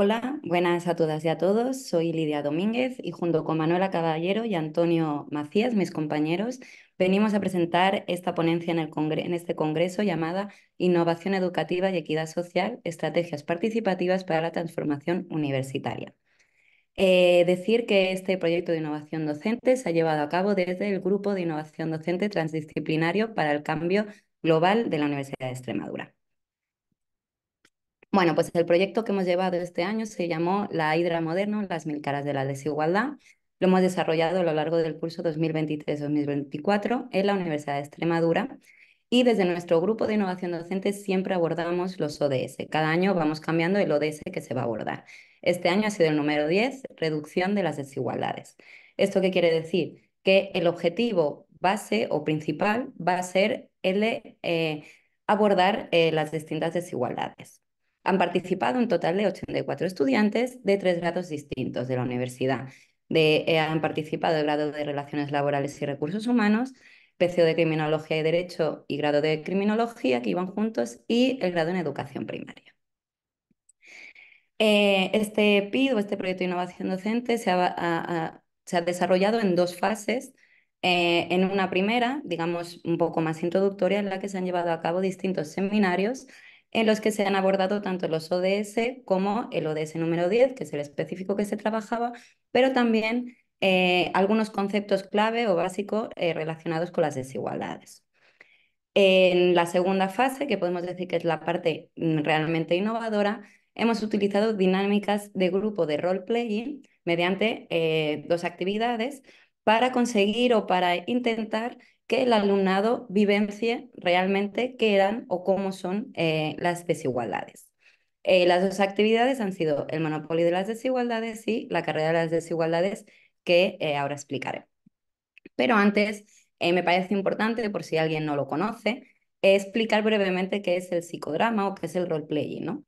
Hola, buenas a todas y a todos. Soy Lidia Domínguez y junto con Manuela Caballero y Antonio Macías, mis compañeros, venimos a presentar esta ponencia en, este congreso llamada Innovación Educativa y Equidad Social, Estrategias Participativas para la Transformación Universitaria. Eh, decir que este proyecto de innovación docente se ha llevado a cabo desde el Grupo de Innovación Docente Transdisciplinario para el Cambio Global de la Universidad de Extremadura. Bueno, pues el proyecto que hemos llevado este año se llamó La Hidra Moderno, las mil caras de la desigualdad. Lo hemos desarrollado a lo largo del curso 2023-2024 en la Universidad de Extremadura y desde nuestro grupo de innovación docente siempre abordamos los ODS. Cada año vamos cambiando el ODS que se va a abordar. Este año ha sido el número 10, reducción de las desigualdades. ¿Esto qué quiere decir? Que el objetivo base o principal va a ser el eh, abordar eh, las distintas desigualdades. Han participado un total de 84 estudiantes de tres grados distintos de la universidad. Eh, han participado el grado de Relaciones Laborales y Recursos Humanos, PCO de Criminología y Derecho y grado de Criminología, que iban juntos, y el grado en Educación Primaria. Eh, este PID o este proyecto de innovación docente se ha, desarrollado en dos fases. Eh, en una primera, digamos, un poco más introductoria, en la que se han llevado a cabo distintos seminarios en los que se han abordado tanto los ODS como el ODS número 10, que es el específico que se trabajaba, pero también eh, algunos conceptos clave o básicos eh, relacionados con las desigualdades. En la segunda fase, que podemos decir que es la parte mm, realmente innovadora, hemos utilizado dinámicas de grupo de role-playing mediante eh, dos actividades para conseguir o para intentar que el alumnado vivencie realmente qué eran o cómo son eh, las desigualdades. Eh, las dos actividades han sido el monopolio de las desigualdades y la carrera de las desigualdades que eh, ahora explicaré. Pero antes, me parece importante, por si alguien no lo conoce, explicar brevemente qué es el psicodrama o qué es el role-playing. ¿no?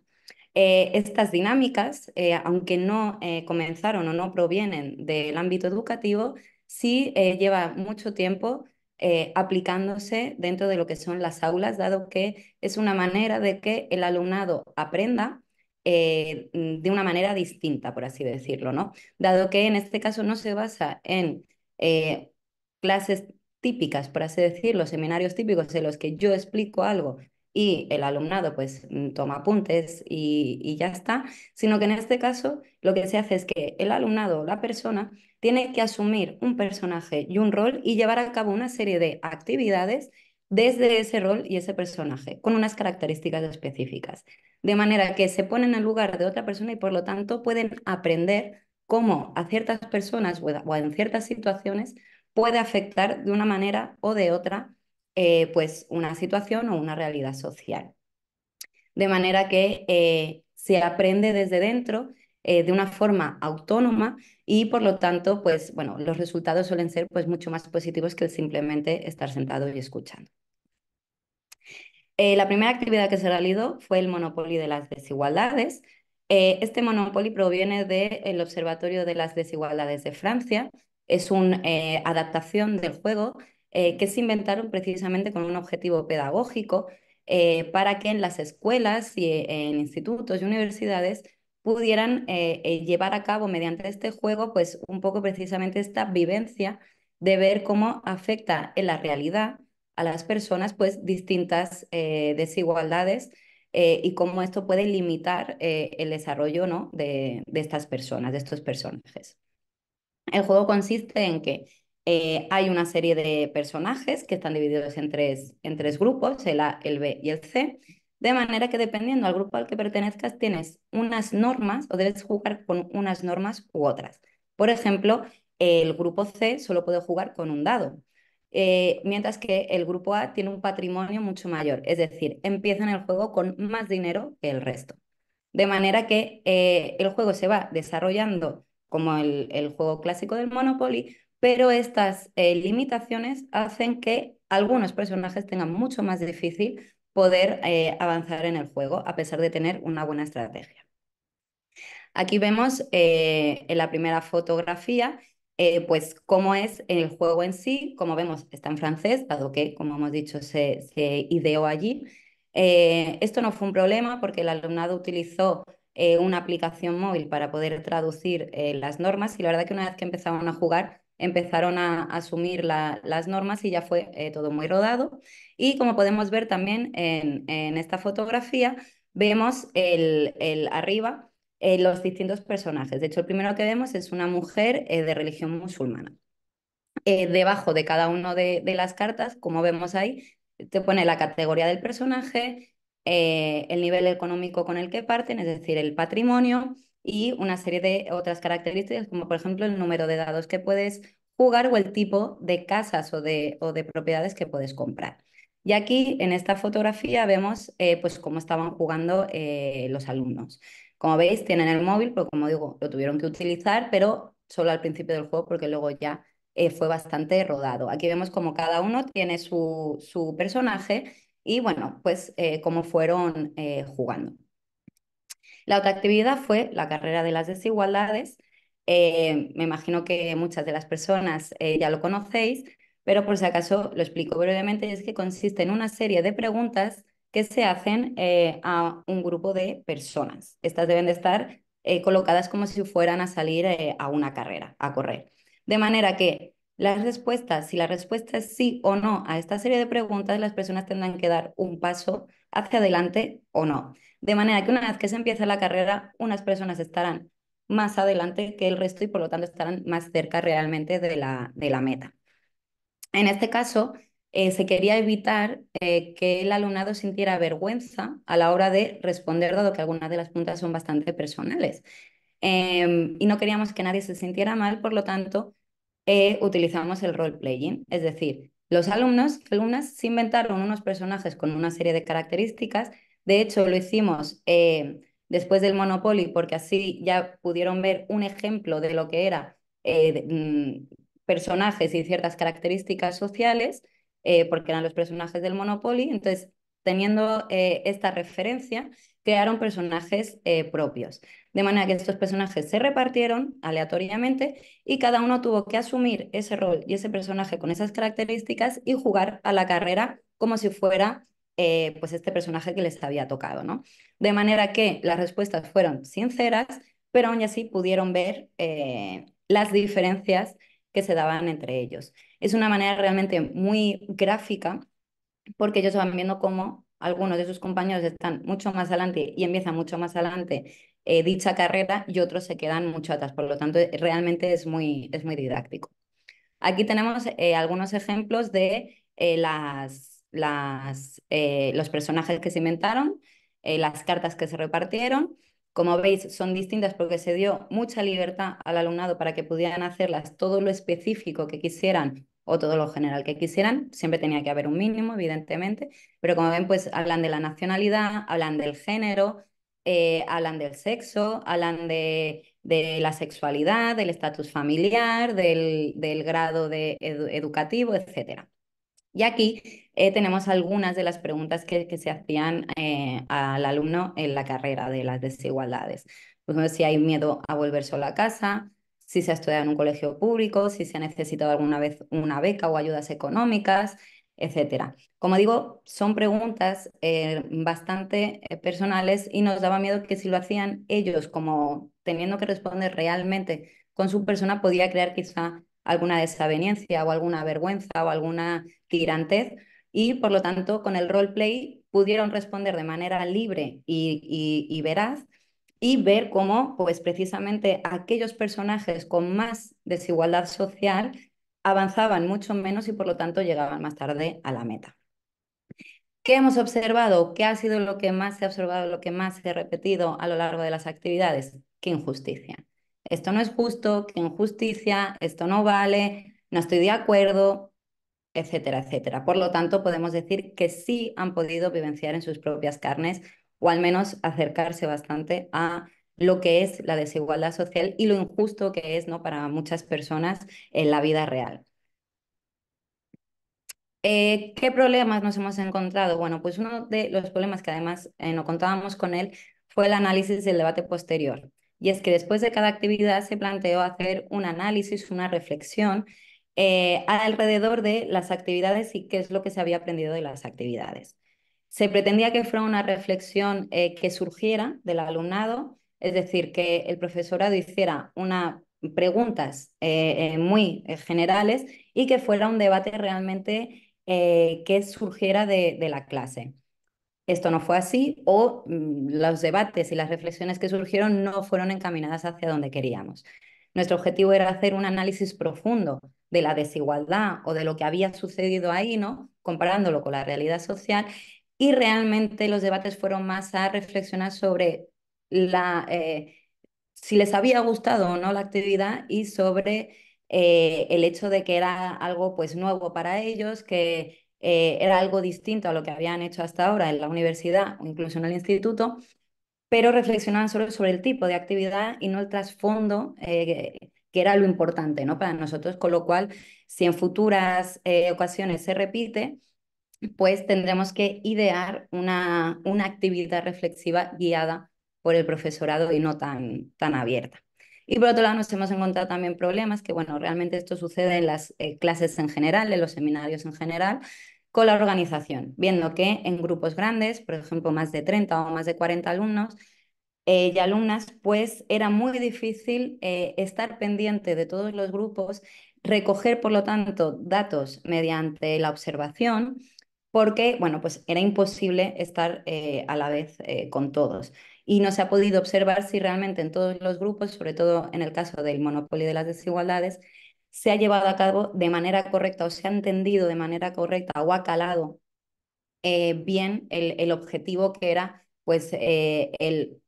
estas dinámicas, aunque no comenzaron o no provienen del ámbito educativo, sí lleva mucho tiempo eh, aplicándose dentro de lo que son las aulas, dado que es una manera de que el alumnado aprenda eh, de una manera distinta, por así decirlo, ¿no? Dado que en este caso no se basa en eh, clases típicas, por así decirlo, seminarios típicos en los que yo explico algo y el alumnado pues mm, toma apuntes y, ya está, sino que en este caso lo que se hace es que el alumnado o la persona tiene que asumir un personaje y un rol y llevar a cabo una serie de actividades desde ese rol y ese personaje, con unas características específicas, de manera que se ponen en el lugar de otra persona y por lo tanto pueden aprender cómo a ciertas personas o en ciertas situaciones puede afectar de una manera o de otra eh, pues una situación o una realidad social. De manera que eh, se aprende desde dentro eh, de una forma autónoma y por lo tanto, pues bueno, los resultados suelen ser pues mucho más positivos que simplemente estar sentado y escuchando. la primera actividad que se realizó fue el Monopoly de las Desigualdades, este Monopoly proviene del Observatorio de las Desigualdades de Francia. Es una adaptación del juego eh, que se inventaron precisamente con un objetivo pedagógico eh, para que en las escuelas y eh, en institutos y universidades pudieran llevar a cabo mediante este juego, pues un poco precisamente esta vivencia de ver cómo afecta en la realidad a las personas, pues distintas desigualdades y cómo esto puede limitar el desarrollo ¿no? de, de, estas personas, de estos personajes. El juego consiste en que eh, hay una serie de personajes que están divididos en tres, grupos, el A, el B y el C, de manera que dependiendo al grupo al que pertenezcas tienes unas normas o debes jugar con unas normas u otras. Por ejemplo, el grupo C solo puede jugar con un dado, eh, mientras que el grupo A tiene un patrimonio mucho mayor, es decir, empiezan el juego con más dinero que el resto. De manera que eh, el juego se va desarrollando como el juego clásico del Monopoly, pero estas eh, limitaciones hacen que algunos personajes tengan mucho más difícil poder eh, avanzar en el juego a pesar de tener una buena estrategia. Aquí vemos eh, en la primera fotografía pues cómo es el juego en sí, como vemos está en francés, dado que, como hemos dicho, se, ideó allí. esto no fue un problema porque el alumnado utilizó una aplicación móvil para poder traducir las normas y la verdad que una vez que empezaron a jugar empezaron a, asumir las normas y ya fue eh, todo muy rodado. Y como podemos ver también en, esta fotografía, vemos el, arriba eh, los distintos personajes. De hecho, el primero que vemos es una mujer eh, de religión musulmana. debajo de cada una de, las cartas, como vemos ahí, te pone la categoría del personaje, el nivel económico con el que parten, es decir, el patrimonio, y una serie de otras características, como por ejemplo el número de dados que puedes jugar o el tipo de casas o de, propiedades que puedes comprar. Y aquí en esta fotografía vemos eh, pues cómo estaban jugando eh, los alumnos. Como veis, tienen el móvil, pero como digo, lo tuvieron que utilizar, pero solo al principio del juego porque luego ya eh, fue bastante rodado. Aquí vemos como cada uno tiene su, su personaje y bueno, pues cómo fueron jugando. La otra actividad fue la carrera de las desigualdades. Eh, me imagino que muchas de las personas eh, ya lo conocéis, pero por si acaso lo explico brevemente, es que consiste en una serie de preguntas que se hacen eh, a un grupo de personas. Estas deben de estar colocadas como si fueran a salir a una carrera, a correr. De manera que las respuestas, si la respuesta es sí o no a esta serie de preguntas, las personas tendrán que dar un paso hacia adelante o no. De manera que una vez que se empieza la carrera, unas personas estarán más adelante que el resto y por lo tanto estarán más cerca realmente de la, meta. En este caso, eh, se quería evitar eh, que el alumnado sintiera vergüenza a la hora de responder, dado que algunas de las puntas son bastante personales. Em, y no queríamos que nadie se sintiera mal, por lo tanto, eh, utilizamos el role-playing, es decir, los alumnos se inventaron unos personajes con una serie de características, de hecho lo hicimos eh, después del Monopoly porque así ya pudieron ver un ejemplo de lo que eran eh, mm, personajes y ciertas características sociales, porque eran los personajes del Monopoly, entonces teniendo esta referencia, crearon personajes eh, propios. De manera que estos personajes se repartieron aleatoriamente y cada uno tuvo que asumir ese rol y ese personaje con esas características y jugar a la carrera como si fuera eh, pues este personaje que les había tocado. ¿no? De manera que las respuestas fueron sinceras, pero aún así pudieron ver eh, las diferencias que se daban entre ellos. Es una manera realmente muy gráfica porque ellos van viendo cómo algunos de sus compañeros están mucho más adelante y empiezan mucho más adelante eh, dicha carrera y otros se quedan mucho atrás. Por lo tanto, eh, realmente es muy, es muy didáctico. Aquí tenemos eh, algunos ejemplos de las, las, los personajes que se inventaron, las cartas que se repartieron. Como veis, son distintas porque se dio mucha libertad al alumnado para que pudieran hacerlas todo lo específico que quisieran o todo lo general que quisieran. Siempre tenía que haber un mínimo, evidentemente, pero como ven, pues hablan de la nacionalidad, hablan del género, eh, hablan del sexo, hablan de, la sexualidad, del estatus familiar, del, grado de educativo, etc. Y aquí eh, tenemos algunas de las preguntas que, se hacían eh, al alumno en la carrera de las desigualdades. Por ejemplo, si hay miedo a volver solo a casa, si se ha estudiado en un colegio público, si se ha necesitado alguna vez una beca o ayudas económicas, etcétera. Como digo, son preguntas eh, bastante eh, personales y nos daba miedo que si lo hacían ellos, como teniendo que responder realmente con su persona, podía crear quizá alguna desaveniencia o alguna vergüenza o alguna tirantez y por lo tanto con el roleplay pudieron responder de manera libre y, y, y veraz y ver cómo, pues precisamente aquellos personajes con más desigualdad social avanzaban mucho menos y por lo tanto llegaban más tarde a la meta. ¿Qué hemos observado? ¿Qué ha sido lo que más se ha observado, lo que más se ha repetido a lo largo de las actividades? Que injusticia. Esto no es justo, que injusticia, esto no vale, no estoy de acuerdo, etcétera, etcétera. Por lo tanto, podemos decir que sí han podido vivenciar en sus propias carnes o al menos acercarse bastante a lo que es la desigualdad social y lo injusto que es ¿no? para muchas personas en la vida real. Eh, ¿Qué problemas nos hemos encontrado? Bueno, pues uno de los problemas que además eh, no contábamos con él fue el análisis del debate posterior. Y es que después de cada actividad se planteó hacer un análisis, una reflexión eh, alrededor de las actividades y qué es lo que se había aprendido de las actividades. Se pretendía que fuera una reflexión eh, que surgiera del alumnado, es decir, que el profesorado hiciera unas preguntas eh, eh, muy generales y que fuera un debate realmente que surgiera de, la clase esto no fue así o mm, los debates y las reflexiones que surgieron no fueron encaminadas hacia donde queríamos. Nuestro objetivo era hacer un análisis profundo de la desigualdad o de lo que había sucedido ahí, ¿no? comparándolo con la realidad social y realmente los debates fueron más a reflexionar sobre la, eh, si les había gustado o no la actividad y sobre eh, el hecho de que era algo pues nuevo para ellos, que eh, era algo distinto a lo que habían hecho hasta ahora en la universidad o incluso en el instituto, pero reflexionaban solo sobre el tipo de actividad y no el trasfondo que era lo importante ¿no? para nosotros, con lo cual si en futuras ocasiones se repite, pues tendremos que idear una, actividad reflexiva guiada por el profesorado y no tan, abierta. Y por otro lado, nos hemos encontrado también problemas que, bueno, realmente esto sucede en las eh, clases en general, en los seminarios en general, con la organización, viendo que en grupos grandes, por ejemplo, más de 30 o más de 40 alumnos eh, y alumnas, pues era muy difícil eh, estar pendiente de todos los grupos, recoger, por lo tanto, datos mediante la observación porque, bueno, pues era imposible estar eh, a la vez eh, con todos. Y no se ha podido observar si realmente en todos los grupos, sobre todo en el caso del monopolio de las desigualdades, se ha llevado a cabo de manera correcta o se ha entendido de manera correcta o ha calado eh, bien el, el, objetivo que era pues el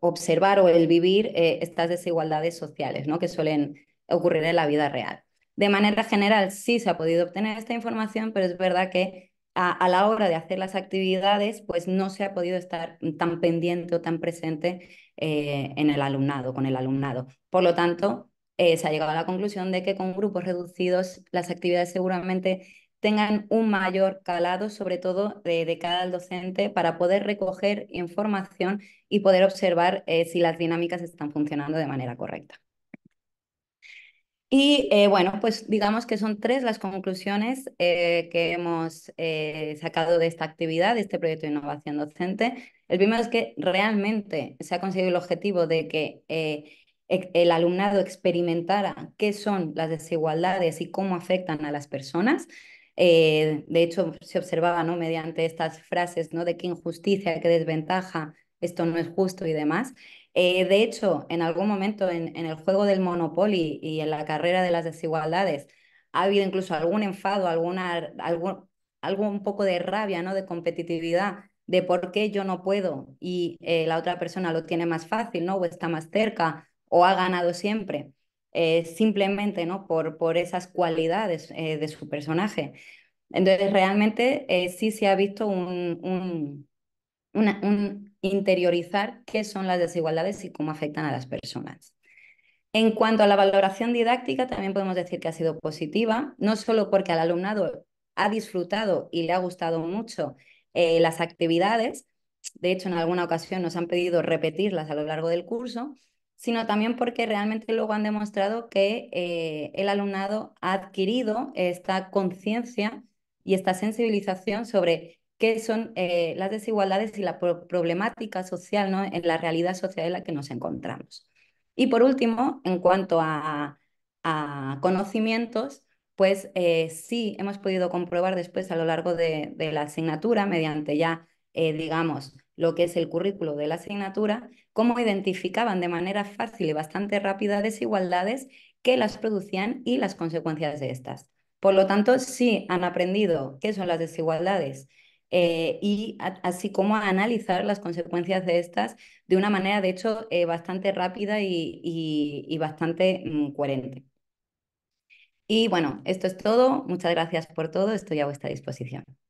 observar o el vivir estas desigualdades sociales ¿no? que suelen ocurrir en la vida real. De manera general, sí se ha podido obtener esta información, pero es verdad que a, la hora de hacer las actividades, pues no se ha podido estar tan pendiente o tan presente eh, en el alumnado, con el alumnado. Por lo tanto, eh, se ha llegado a la conclusión de que con grupos reducidos las actividades seguramente tengan un mayor calado, sobre todo de, cada docente, para poder recoger información y poder observar eh, si las dinámicas están funcionando de manera correcta. Y eh, bueno, pues digamos que son tres las conclusiones eh, que hemos eh, sacado de esta actividad, de este proyecto de innovación docente. El primero es que realmente se ha conseguido el objetivo de que el alumnado experimentara qué son las desigualdades y cómo afectan a las personas. de hecho, se observaba ¿no? mediante estas frases ¿no? de qué injusticia, qué desventaja esto no es justo y demás. Eh, de hecho, en algún momento en, el juego del Monopoly y en la carrera de las desigualdades, ha habido incluso algún enfado, alguna, algún, poco de rabia, ¿no? de competitividad, de por qué yo no puedo y eh, la otra persona lo tiene más fácil, ¿no? o está más cerca, o ha ganado siempre, eh, simplemente ¿no? por, por esas cualidades de su personaje. Entonces, realmente sí se ha visto un, un interiorizar qué son las desigualdades y cómo afectan a las personas. En cuanto a la valoración didáctica, también podemos decir que ha sido positiva, no solo porque al alumnado ha disfrutado y le ha gustado mucho eh, las actividades, de hecho en alguna ocasión nos han pedido repetirlas a lo largo del curso, sino también porque realmente luego han demostrado que eh, el alumnado ha adquirido esta conciencia y esta sensibilización sobre qué son eh, las desigualdades y la problemática social en la realidad social en la que nos encontramos. Y por último, en cuanto a, conocimientos, pues eh, sí hemos podido comprobar después a lo largo de, la asignatura, mediante ya, eh, digamos, lo que es el currículo de la asignatura, cómo identificaban de manera fácil y bastante rápida desigualdades que las producían y las consecuencias de estas. Por lo tanto, sí han aprendido qué son las desigualdades, eh, y así como a analizar las consecuencias de estas de una manera, de hecho, eh, bastante rápida y, bastante mm, coherente. Y bueno, esto es todo. Muchas gracias por todo. Estoy a vuestra disposición.